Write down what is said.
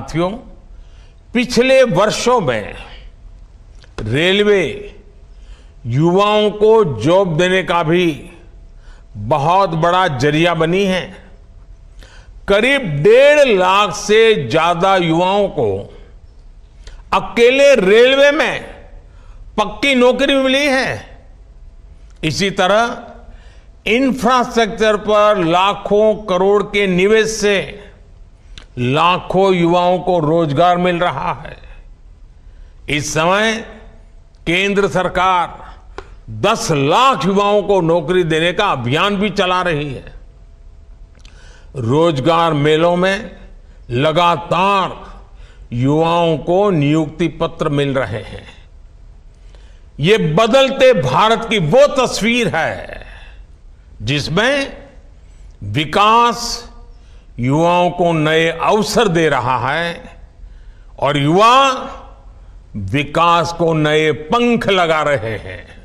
साथियों पिछले वर्षों में रेलवे युवाओं को जॉब देने का भी बहुत बड़ा जरिया बनी है करीब डेढ़ लाख से ज्यादा युवाओं को अकेले रेलवे में पक्की नौकरी मिली है इसी तरह इंफ्रास्ट्रक्चर पर लाखों करोड़ के निवेश से लाखों युवाओं को रोजगार मिल रहा है इस समय केंद्र सरकार 10 लाख युवाओं को नौकरी देने का अभियान भी चला रही है रोजगार मेलों में लगातार युवाओं को नियुक्ति पत्र मिल रहे हैं ये बदलते भारत की वो तस्वीर है जिसमें विकास युवाओं को नए अवसर दे रहा है और युवा विकास को नए पंख लगा रहे हैं